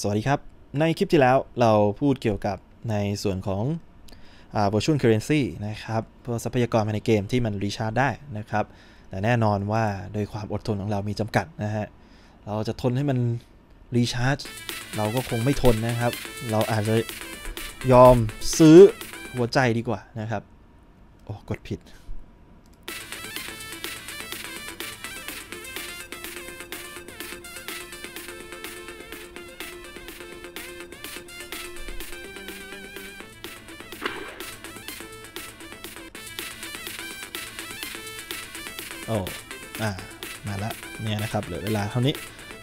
สวัสดีครับในคลิปที่แล้วเราพูดเกี่ยวกับในส่วนของ virtual currency นะครับเพื่อทรัพยากรภายในเกมที่มันรีชาร์จได้นะครับ แต่แน่นอนว่าโดยความอดทนของเรามีจำกัดนะฮะ เราจะทนให้มันรีชาร์จเราก็คงไม่ทนนะครับ เราอาจจะยอมซื้อหัวใจดีกว่านะครับ โอ้กดผิดโอ้อ่า มาละ เนี่ยนะครับ เหลือเวลาเท่านี้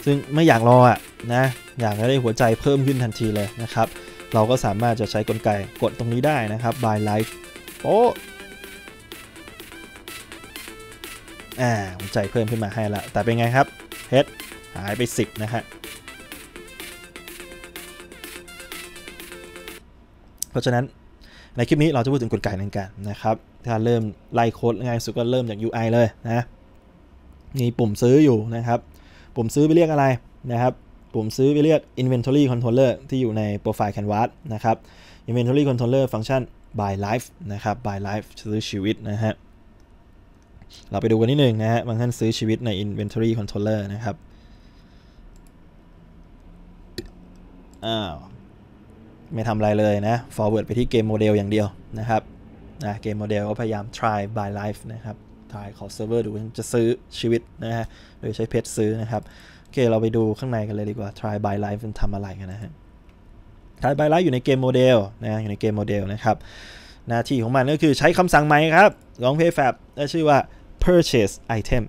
ซึ่งไม่อยากรออ่ะนะ อยากได้หัวใจเพิ่มขึ้นทันทีเลยนะครับ เราก็สามารถจะใช้กลไกกดตรงนี้ได้นะครับ by life โอ้อ่าหัวใจเพิ่มขึ้นมาให้ละแต่เป็นไงครับ เฮดหายไป10นะฮะเพราะฉะนั้นในคลิปนี้เราจะพูดถึงกลไกนั้นกันนะครับถ้าเริ่มไล่โค้ดง่ายสุดก็เริ่มจาก UI เลยนะมีปุ่มซื้ออยู่นะครับ ปุ่มซื้อไปเรียกอะไรนะครับ ปุ่มซื้อไปเรียก inventory controller ที่อยู่ใน profile canvas นะครับ inventory controller ฟังก์ชัน by life นะครับ by life ซื้อชีวิตนะฮะเราไปดูกันนิดหนึ่งนะฮะฟังท่ชันซื้อชีวิตใน inventory controller นะครับอ้าวไม่ทำอะไรเลยนะ forward ไปที่เกมโมเดลอย่างเดียวนะครับนะเกมโมเดลก็พยายาม try by life นะครับ try ขอเซิร์ฟเวอร์ดูจะซื้อชีวิตนะฮะ โดยใช้เพชรซื้อนะครับ โอเค เราไปดูข้างในกันเลยดีกว่า try by life มันทำอะไรกันนะฮะ try by life อยู่ในเกมโมเดลนะอยู่ในเกมโมเดลนะครับหน้าที่ของมันก็คือใช้คำสั่งใหม่ครับลองเพจแฟบได้ชื่อว่า purchase item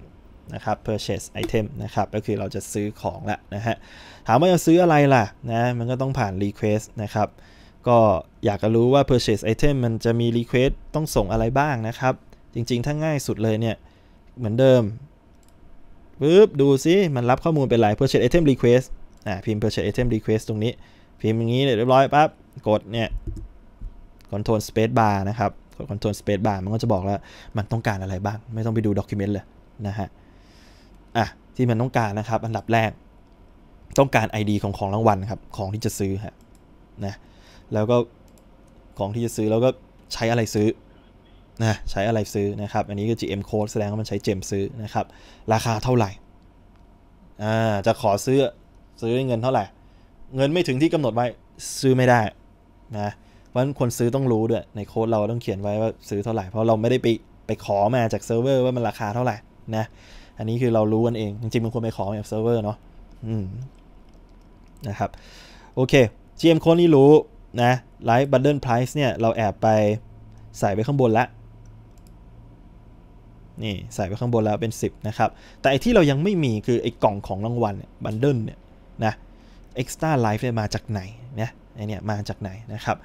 นะครับ purchase item นะครับ ก็คือเราจะซื้อของละนะฮะ ถามว่าจะซื้ออะไรล่ะนะ มันก็ต้องผ่าน request นะครับก็อยากจะรู้ว่า purchase item มันจะมี request ต้องส่งอะไรบ้างนะครับ จริงๆ ถ้าง่ายสุดเลยเนี่ยเหมือนเดิมปึ๊บดูซิมันรับข้อมูลเป็นไร purchase item request อ่า พิมพ์ purchase item request ตรงนี้ พิมพ์อย่างนี้เรียบร้อยปั๊บ กดเนี่ย control space bar นะครับ กด control space bar มันก็จะบอกแล้วมันต้องการอะไรบ้าง ไม่ต้องไปดู document เลยนะฮะ อ่ะที่มันต้องการนะครับ อันดับแรกต้องการ ID ของของรางวัลครับของที่จะซื้อฮะนะแล้วก็ของที่จะซื้อแล้วก็ใช้อะไรซื้อ นะ ใช้อะไรซื้อนะครับ อันนี้คือ GM code แสดงว่ามันใช้เจมซื้อนะครับ ราคาเท่าไหร่อ่าจะขอซื้อ ซื้อเงินเท่าไหร่ เงินไม่ถึงที่กำหนดไว้ซื้อไม่ได้ นะเพราะฉะนั้นคนซื้อต้องรู้ด้วย ในโค้ดเราต้องเขียนไว้ว่าซื้อเท่าไหร่เพราะเราไม่ได้ไปไปขอมาจากเซิร์ฟเวอร์ว่ามันราคาเท่าไหร่นะ อันนี้คือเรารู้กันเองจริงๆมันควรไปขอจากเซิร์ฟเวอร์เนาะนะครับโอเค GM โค้ดนี่รู้นะไลฟ์บัตเดิลไพรซ์เนี่ยเราแอบไปใส่ไปข้างบนละนี่ใส่ไปข้างบนแล้วเป็น 10นะครับแต่ไอที่เรายังไม่มีคือไอกล่องของรางวัลเนี่ยบันเดิลเนี่ยนะเอ็กซ์ตร้าไลฟ์เนี่ยมาจากไหนนะไอเนี่ยมาจากไหนนะครับ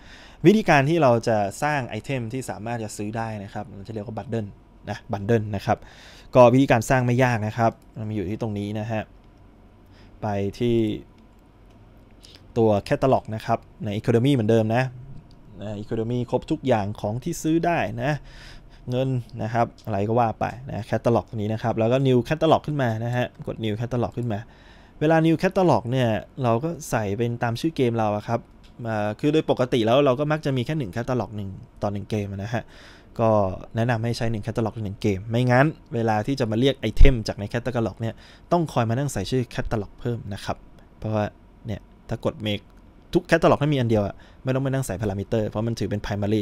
วิธีการที่เราจะสร้างไอเทมที่สามารถจะซื้อได้นะครับเราจะเรียกว่าบัตเดิลนะบันเดิลนะครับก็วิธีการสร้างไม่ยากนะครับมันมีอยู่ที่ตรงนี้นะฮะไปที่ตัวแคตตาล็อกนะครับ ในอีโคโดมีเหมือนเดิมนะอีโคโดมีครบทุกอย่างของที่ซื้อได้ นะ เงิน นะครับ อะไร ก็ว่า ไป นะแคตตาล็อกนี้ นะครับ แล้ว ก็ new ตตาล็อกขึ้นมา นะฮะกด new ตตาล็อกขึ้นมา เวลา new ตตาล็อกเนี่ย เราก็ใส่เป็นตามชื่อเกมเราครับคือ โดย ปกติแล้วเราก็มักจะมีแค่1็อกหนึ่งต่อน1เกมนะฮะก็แนะนำให้ใช้1็อกหนึ่งเกมไม่งั้นเวลาที่จะมาเรียกไอเทมจากในแคตตาล็อกเนี่ยต้องคอยมานั่งใส่ชื่อแคตตาล็อกเพิ่มนะครับเพราะว่าถ้ากด make ทุกแคตตาล็อกให้มีอันเดียวอะไม่ต้องไปนั่งใส่พารามิเตอร์ เพราะมันถือเป็น primary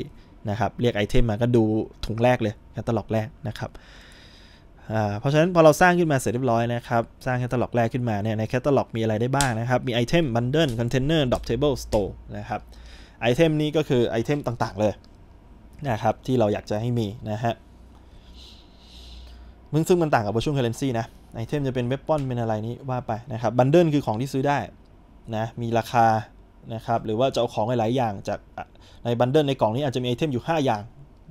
นะครับ เรียกไอเทมมาก็ดูถุงแรกเลย แคตตาล็อกแรกนะครับ เพราะฉะนั้น พอเราสร้างขึ้นมาเสร็จเรียบร้อยนะครับ สร้างแคตตาล็อกแรกขึ้นมาเนี่ยในแคตตาล็อกมีอะไรได้บ้างนะครับ มีไอเทมบันเดิลคอนเทนเนอร์ดอปเทเบิลสโตร์นะครับ ไอเทมนี้ก็คือไอเทมต่างๆเลย นะครับ ที่เราอยากจะให้มีนะฮะมึงซึ่งมันต่างกับ v i r t u มเคเรนซี่นะ ไอเทมจะเป็นเว็บป้อนเป็นอะไรนี้ว่าไปนะครับบันเดิลคือของที่ซื้อได้นะมีราคานะครับหรือว่าจะเอาของหลายๆ อย่างจากในบันเดิลในกล่องนี้อาจจะมีไอเทมอยู่ 5 อย่าง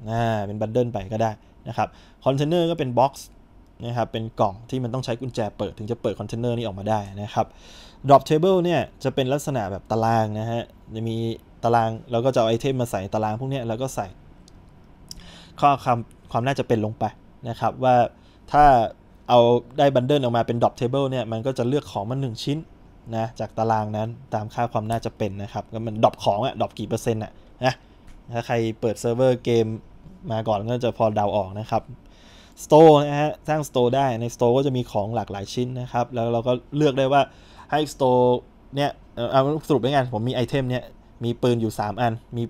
นะเป็นบันเดิลไปก็ได้นะครับคอนเทนเนอร์ก็เป็นบ็อกซ์นะครับเป็นกล่องที่มันต้องใช้กุญแจเปิด ถึงจะเปิดคอนเทนเนอร์นี้ออกมาได้นะครับดรอปเทเบิลเนี่ยจะเป็นลักษณะแบบตารางนะฮะจะมีตารางแล้วก็จะเอาไอเทมมาใส่ตารางพวกนี้แล้วก็ใส่ ข้อความความ น่าจะเป็นลงไปนะครับว่าถ้าเอาได้บันเดิลออกมาเป็นดรอปเทเบิลเนี่ยมันก็จะเลือกของมา1ชิ้นนะจากตารางนั้นตามค่าความน่าจะเป็นนะครับ ก็มันดรอปของอะดรอปกี่เปอร์เซ็นต์อะนะถ้าใครเปิดเซิร์ฟเวอร์เกมมาก่อนก็จะพอเดาออกนะครับสโตร์นะฮะสร้างสโตร์ได้ในสโตร์ก็จะมีของหลากหลายชิ้นนะครับแล้วเราก็เลือกได้ว่าให้สโตร์เนี่ยเอาสรุปไ้วยกันผมมีไอเทมเนี่ยมีปืนอยู่ 3 อันมี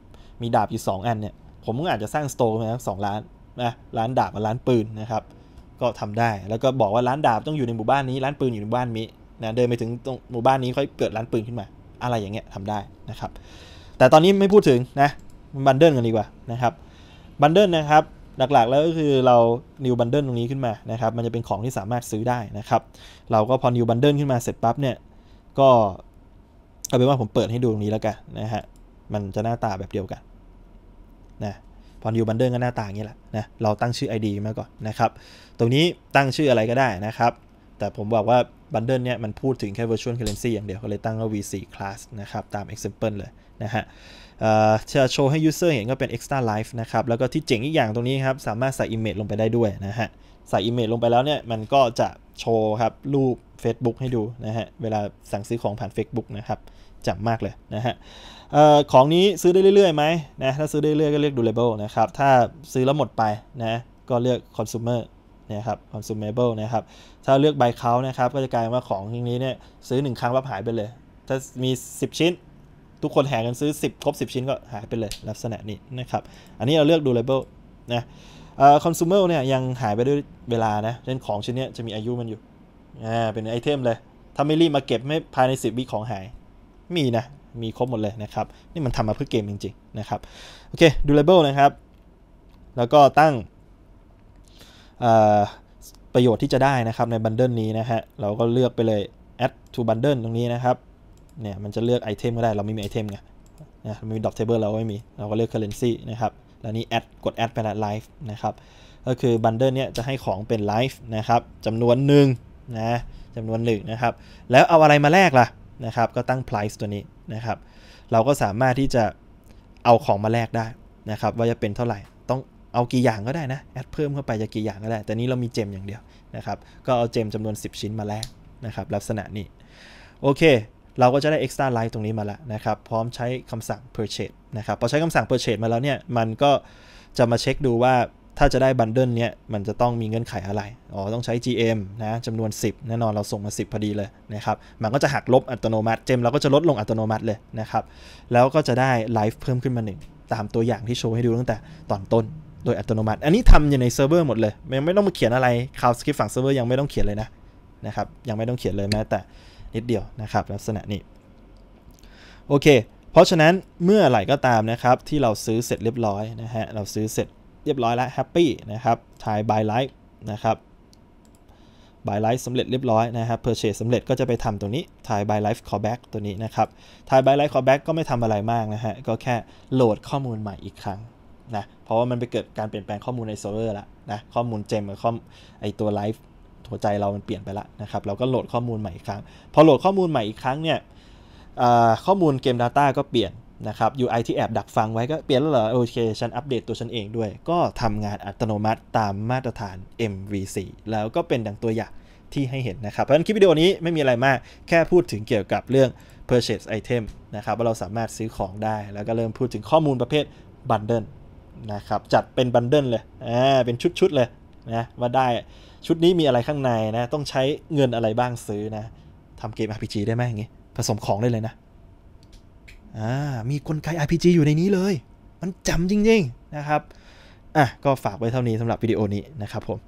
มีดาบอยู่ 2 อันเนี่ยผมก็อาจจะสร้างสโตร์มาสองร้านนะร้านดาบกับร้านปืนนะครับก็ทำได้แล้วก็บอกว่าร้านดาบต้องอยู่ในหมู่บ้านนี้ร้านปืนอยู่ในบ้านนี้นะเดินไปถึงตรงหมู่บ้านนี้ค่อยเกิดร้านปืนขึ้นมา อะไรอย่างเงี้ยทำได้นะครับ แต่ตอนนี้ไม่พูดถึงนะบันเดิลกันดีกว่านะครับ บันเดิลนะครับ หลักๆแล้วก็คือเรา new bundle ตรงนี้ขึ้นมานะครับ มันจะเป็นของที่สามารถซื้อได้นะครับ เราก็พอ new bundle ขึ้นมาเสร็จปั๊บเนี่ย ก็ เอาเป็นว่าผมเปิดให้ดูตรงนี้แล้วกันนะฮะมันจะหน้าตาแบบเดียวกันนะพอ new bundle ก็หน้าตาอย่างนี้แหละนะเราตั้งชื่อ ID มาก่อนนะครับ ตรงนี้ตั้งชื่ออะไรก็ได้นะครับแต่ผมบอกว่าบันเดิลเนี่ยมันพูดถึงแค่ virtual currency อย่างเดียวก็เลยตั้งว่า v c class นะครับ ตาม example เลยนะฮะจะโชว์ให้ user เห็นก็เป็น extra life นะครับ แล้วก็ที่เจ๋งอีกอย่างตรงนี้ครับ สามารถใส่ image ลงไปได้ด้วยนะฮะ ใส่ image ลงไปแล้วเนี่ย มันก็จะโชว์ครับ รูป Facebook ให้ดูนะฮะ เวลาสั่งซื้อของผ่าน Facebook นะครับจับมากเลยนะฮะออของนี้ซื้อได้เรื่อยๆไหมนะถ้าซื้อได้เรื่อยก็เรียก durable นะครับถ้าซื้อแล้วหมดไปนะก็เลือก consumer นะครับ consumable นะครับ ถ้าเลือก buy count นะครับ ก็จะกลายว่าของทีนี้เนี่ย ซื้อ1ครั้งรับหายไปเลยถ้ามี 10 ชิ้น ทุกคนแห่กันซื้อ 10 ครบ 10 ชิ้นก็หายไปเลยลักษณะนี้นะครับ อันนี้เราเลือก durable นะคอน s u m e ์เนี่ยยังหายไปด้วยเวลานะเช่นของชิ้นนี้จะมีอายุมันอยู่ อ่าเป็นไอเทมเลย ถ้าไม่รีบมาเก็บไม่ภายใน 10วิของหาย มีนะมีครบหมดเลยนะครับนี่มันทำมาเพื่อเกมจริงๆนะครับโอเค durable นะครับแล้วก็ตั้งประโยชน์ที่จะได้นะครับในบันเดิลนี้นะฮะเราก็เลือกไปเลย add to bundle ตรงนี้นะครับเนี่ยมันจะเลือกไอเทมก็ได้เราไม่มีไอเทมไงนะมีดอกเทเบิลเราไม่มี เราก็เลือก currency นะครับ แล้วนี้ add กด add ไปละ live นะครับ ก็คือบันเดิลเนี่ยจะให้ของเป็น live นะครับจำนวนหนึ่งนะจำนวนหนึ่งนะครับ แล้วเอาอะไรมาแลกล่ะนะครับก็ตั้ง price ตัวนี้นะครับเราก็สามารถที่จะเอาของมาแลกได้นะครับว่าจะเป็นเท่าไหร่เอากี่อย่างก็ได้นะ แอดเพิ่มเข้าไปจะกี่อย่างก็ได้ แต่นี้เรามีเจมอย่างเดียวนะครับ ก็เอาเจมจำนวน 10 ชิ้นมาแลกนะครับลักษณะนี้โอเคเราก็จะได้ extra life ตรงนี้มาแล้วนะครับพร้อมใช้คำสั่ง purchase นะครับพอใช้คำสั่ง purchase มาแล้วเนี่ยมันก็จะมาเช็คดูว่าถ้าจะได้บันเดิลเนี่ยมันจะต้องมีเงื่อนไขอะไร อ๋อต้องใช้ GM นะจำนวน 10 แน่นอนเราส่งมา 10 พอดีเลยนะครับมันก็จะหักลบอัตโนมัติ เจมเราก็จะลดลงอัตโนมัติเลยนะครับแล้วก็จะได้ไลฟ์เพิ่มขึ้นมางตามตัวอย่างที่โชว์ให้ดูตั้งแต่ตอนต้นโดยอัตโนมัติอันนี้ทำอยู่ในเซิร์ฟเวอร์หมดเลย ไม่ไม่ต้องมาเขียนอะไรคาวสคริปต์ฝั่งเซิร์ฟเวอร์ยังไม่ต้องเขียนเลยนะ นะครับ ยังไม่ต้องเขียนเลยแม้แต่นิดเดียวนะครับ ลักษณะนี้ โอเค เพราะฉะนั้นเมื่อไหร่ก็ตามนะครับ ที่เราซื้อเสร็จเรียบร้อยนะฮะ เราซื้อเสร็จเรียบร้อยแล้วแฮปปี้นะครับทายบายไลฟ์นะครับบายไลฟ์สำเร็จเรียบร้อยนะครับเพอร์เชสสำเร็จก็จะไปทำตรงนี้ t ายบายไลฟ์คอ l l แบ็กตัวนี้นะครับ t ายบายไลฟ์คอ l l แบ็กก็ไม่ทำอะไรมากนะฮะ ก็แค่โหลดข้อมูลใหม่อีกครั้งนะเพราะว่ามันไปเกิดการเปลี่ยนแปลงข้อมูลในเซิร์ฟเวอร์ละนะข้อมูลเจมกับข้อไอตัวไลฟ์หัวใจเรามันเปลี่ยนไปละนะครับเราก็โหลดข้อมูลใหม่อีกครั้งพอโหลดข้อมูลใหม่อีกครั้งเนี่ยข้อมูลเกม Data ก็เปลี่ยนนะครับ UI ที่แอบดักฟังไว้ก็เปลี่ยนแล้วเหรอโอเคฉันอัปเดตตัวฉันเองด้วย ก็ทำงานอัตโนมัติตามมาตรฐาน MVC แล้วก็เป็นดังตัวอย่างที่ให้เห็นนะครับเพราะฉะนั้นคลิปวิดีโอนี้ไม่มีอะไรมากแค่พูดถึงเกี่ยวกับเรื่อง purchase item นะครับว่าเราสามารถซื้อของได้ แล้วก็เริ่มพูดถึงข้อมูลประเภท bundle นะครับจัดเป็นบันเดิลเลยอ่าเป็นชุด ๆ เลยนะว่าได้ชุดนี้มีอะไรข้างใน นะ ต้องใช้เงินอะไรบ้างซื้อ นะทำเกม RPG ได้ไหมอย่างงี้ ผสม ของได้เลยนะอ่ามีกลไก RPG อยู่ในนี้เลย มันจำจริง ๆ นะ ครับอ่ะก็ฝากไว้เท่านี้สำหรับวิดีโอนี้ นะ ครับ ผม